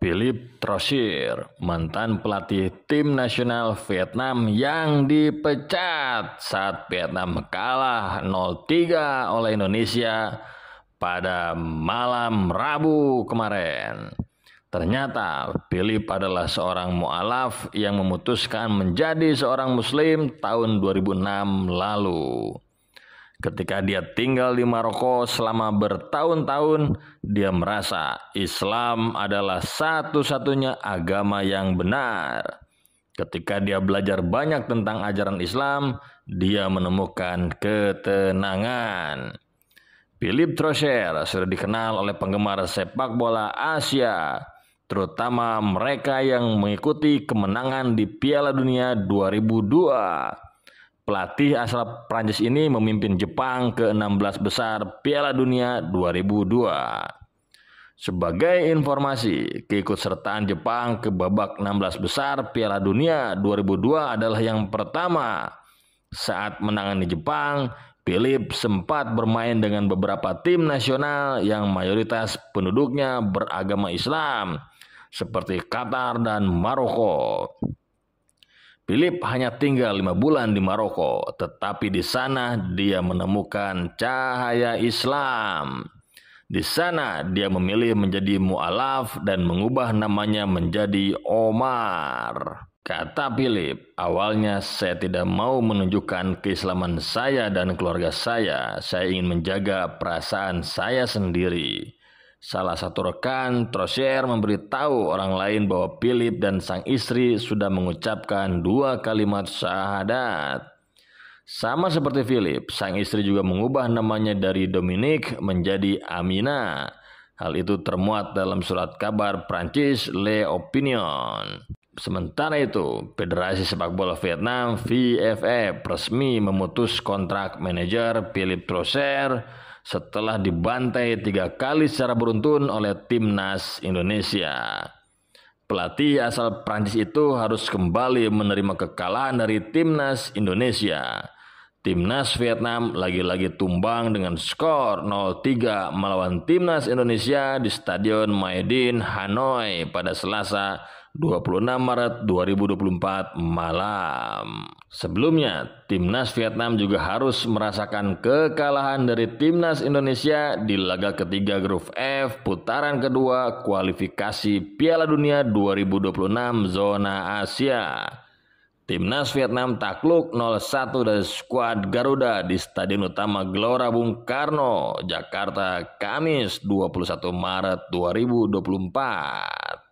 Philip Trosir, mantan pelatih tim nasional Vietnam yang dipecat saat Vietnam kalah 0-3 oleh Indonesia pada malam Rabu kemarin. Ternyata Philip adalah seorang mualaf yang memutuskan menjadi seorang muslim tahun 2006 lalu. Ketika dia tinggal di Maroko selama bertahun-tahun, dia merasa Islam adalah satu-satunya agama yang benar. Ketika dia belajar banyak tentang ajaran Islam, dia menemukan ketenangan. Philip Trocher sudah dikenal oleh penggemar sepak bola Asia, terutama mereka yang mengikuti kemenangan di Piala Dunia 2002. Pelatih asal Prancis ini memimpin Jepang ke 16 besar Piala Dunia 2002. Sebagai informasi, keikutsertaan Jepang ke babak 16 besar Piala Dunia 2002 adalah yang pertama. Saat menangani Jepang, Philip sempat bermain dengan beberapa tim nasional yang mayoritas penduduknya beragama Islam, seperti Qatar dan Maroko. Philip hanya tinggal lima bulan di Maroko, tetapi di sana dia menemukan cahaya Islam. Di sana dia memilih menjadi mu'alaf dan mengubah namanya menjadi Omar. Kata Philip, awalnya saya tidak mau menunjukkan keislaman saya dan keluarga saya. Saya ingin menjaga perasaan saya sendiri. Salah satu rekan, Trosier, memberitahu orang lain bahwa Philip dan sang istri sudah mengucapkan dua kalimat syahadat. Sama seperti Philip, sang istri juga mengubah namanya dari Dominic menjadi Amina. Hal itu termuat dalam surat kabar Prancis Le Opinion. Sementara itu, Federasi Sepak Bola Vietnam VFF resmi memutus kontrak manajer Philip Trosier setelah dibantai tiga kali secara beruntun oleh timnas Indonesia. Pelatih asal Prancis itu harus kembali menerima kekalahan dari timnas Indonesia. Timnas Vietnam lagi-lagi tumbang dengan skor 0-3 melawan timnas Indonesia di Stadion Maidin Hanoi pada Selasa 26 Maret 2024 malam. Sebelumnya, timnas Vietnam juga harus merasakan kekalahan dari timnas Indonesia di laga ketiga grup F putaran kedua kualifikasi Piala Dunia 2026 zona Asia. Timnas Vietnam takluk 0-1 dari skuad Garuda di Stadion Utama Gelora Bung Karno, Jakarta, Kamis 21 Maret 2024.